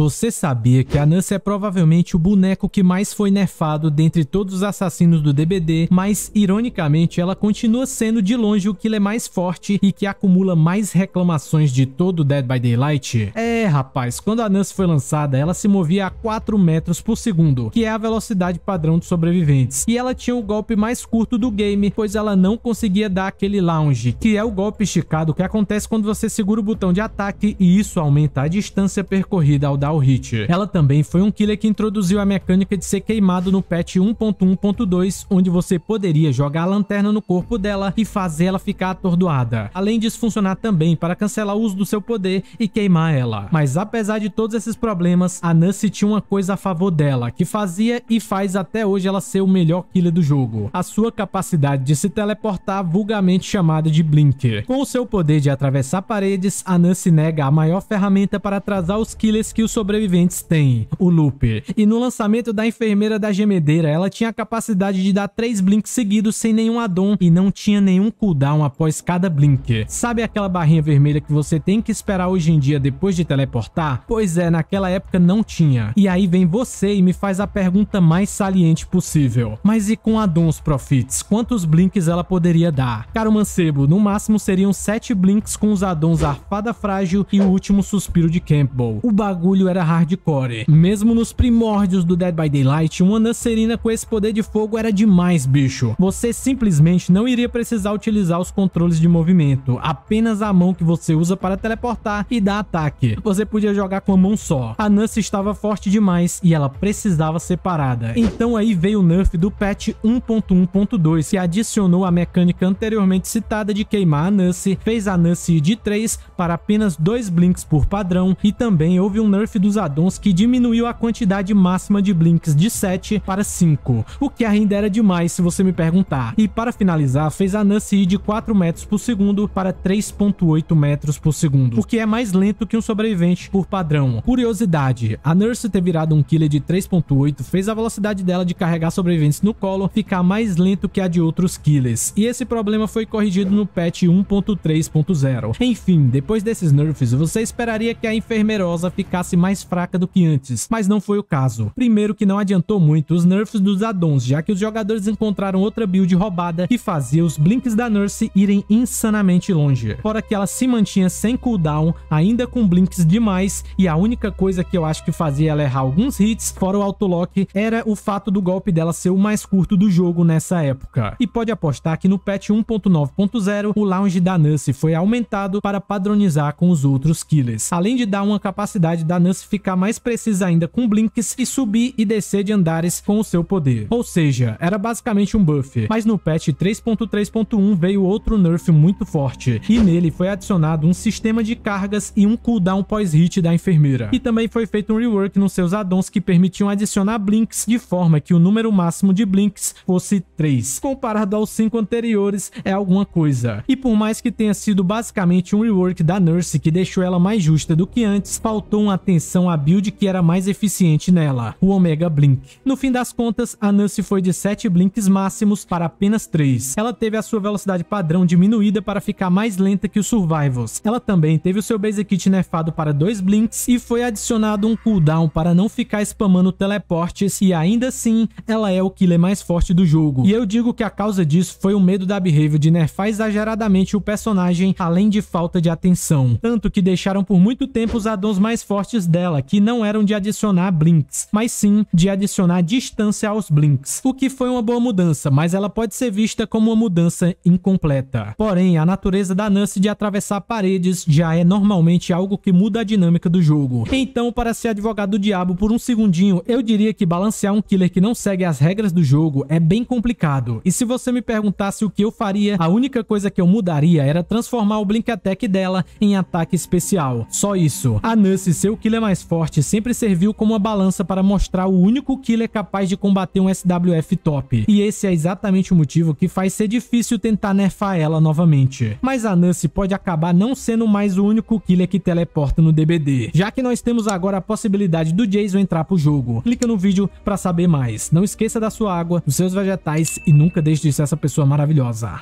Você sabia que a Nancy é provavelmente o boneco que mais foi nerfado dentre todos os assassinos do DBD, mas, ironicamente, ela continua sendo de longe o killer é mais forte e que acumula mais reclamações de todo o Dead by Daylight? É, rapaz, quando a Nancy foi lançada, ela se movia a 4 metros por segundo, que é a velocidade padrão dos sobreviventes, e ela tinha o golpe mais curto do game, pois ela não conseguia dar aquele lounge, que é o golpe esticado que acontece quando você segura o botão de ataque e isso aumenta a distância percorrida ao dar o Hit. Ela também foi um killer que introduziu a mecânica de ser queimado no patch 1.1.2, onde você poderia jogar a lanterna no corpo dela e fazer ela ficar atordoada. Além disso, funcionar também para cancelar o uso do seu poder e queimar ela. Mas apesar de todos esses problemas, a Nancy tinha uma coisa a favor dela, que fazia e faz até hoje ela ser o melhor killer do jogo. A sua capacidade de se teleportar, vulgarmente chamada de Blinker. Com o seu poder de atravessar paredes, a Nancy nega a maior ferramenta para atrasar os killers que o sobreviventes têm o Looper. E no lançamento da enfermeira da gemedeira, ela tinha a capacidade de dar 3 blinks seguidos sem nenhum addon e não tinha nenhum cooldown após cada blink. Sabe aquela barrinha vermelha que você tem que esperar hoje em dia depois de teleportar? Pois é, naquela época não tinha. E aí vem você e me faz a pergunta mais saliente possível. Mas e com addons profits? Quantos blinks ela poderia dar? Caro mancebo, no máximo seriam 7 blinks com os addons Arfada Frágil e o último suspiro de Campbell. O bagulho bagulho era hardcore. Mesmo nos primórdios do Dead by Daylight, uma Nasserina com esse poder de fogo era demais, bicho. Você simplesmente não iria precisar utilizar os controles de movimento, apenas a mão que você usa para teleportar e dar ataque. Você podia jogar com a mão só. A Nancy estava forte demais e ela precisava ser parada. Então aí veio o nerf do patch 1.1.2, que adicionou a mecânica anteriormente citada de queimar a Nancy, fez a ir de 3 para apenas 2 blinks por padrão e também houve um nerf nerf dos addons que diminuiu a quantidade máxima de blinks de 7 para 5, o que ainda era demais se você me perguntar. E para finalizar, fez a nurse ir de 4 metros por segundo para 3.8 metros por segundo, o que é mais lento que um sobrevivente por padrão. Curiosidade, a Nurse ter virado um killer de 3.8 fez a velocidade dela de carregar sobreviventes no colo ficar mais lento que a de outros killers, e esse problema foi corrigido no patch 1.3.0. Enfim, depois desses nerfs, você esperaria que a enfermeirosa ficasse mais fraca do que antes, mas não foi o caso. Primeiro que não adiantou muito os nerfs dos addons, já que os jogadores encontraram outra build roubada que fazia os blinks da Nurse irem insanamente longe. Fora que ela se mantinha sem cooldown, ainda com blinks demais, e a única coisa que eu acho que fazia ela errar alguns hits, fora o autolock, era o fato do golpe dela ser o mais curto do jogo nessa época. E pode apostar que no patch 1.9.0, o lounge da Nurse foi aumentado para padronizar com os outros killers, além de dar uma capacidade da Nurse ficar mais precisa ainda com blinks e subir e descer de andares com o seu poder. Ou seja, era basicamente um buff, mas no patch 3.3.1 veio outro nerf muito forte, e nele foi adicionado um sistema de cargas e um cooldown pós-hit da enfermeira. E também foi feito um rework nos seus addons que permitiam adicionar blinks de forma que o número máximo de blinks fosse 3. Comparado aos 5 anteriores, é alguma coisa. E por mais que tenha sido basicamente um rework da Nurse que deixou ela mais justa do que antes, faltou uma atenção atenção à build que era mais eficiente nela, o Omega Blink. No fim das contas, a Nancy foi de 7 blinks máximos para apenas 3. Ela teve a sua velocidade padrão diminuída para ficar mais lenta que os Survivors. Ela também teve o seu base Kit nerfado para 2 blinks e foi adicionado um cooldown para não ficar spamando teleportes e ainda assim, ela é o killer mais forte do jogo. E eu digo que a causa disso foi o medo da Behavior de nerfar exageradamente o personagem, além de falta de atenção. Tanto que deixaram por muito tempo os addons mais fortes dela, que não eram de adicionar blinks, mas sim de adicionar distância aos blinks, o que foi uma boa mudança, mas ela pode ser vista como uma mudança incompleta. Porém, a natureza da Nance de atravessar paredes já é normalmente algo que muda a dinâmica do jogo. Então, para ser advogado do diabo por um segundinho, eu diria que balancear um killer que não segue as regras do jogo é bem complicado. E se você me perguntasse o que eu faria, a única coisa que eu mudaria era transformar o blink attack dela em ataque especial. Só isso. A Nance, seu killer é mais forte sempre serviu como uma balança para mostrar o único killer capaz de combater um SWF top, e esse é exatamente o motivo que faz ser difícil tentar nerfar ela novamente. Mas a Nancy pode acabar não sendo mais o único killer que teleporta no DBD, já que nós temos agora a possibilidade do Jason entrar pro jogo. Clica no vídeo para saber mais. Não esqueça da sua água, dos seus vegetais e nunca deixe de ser essa pessoa maravilhosa.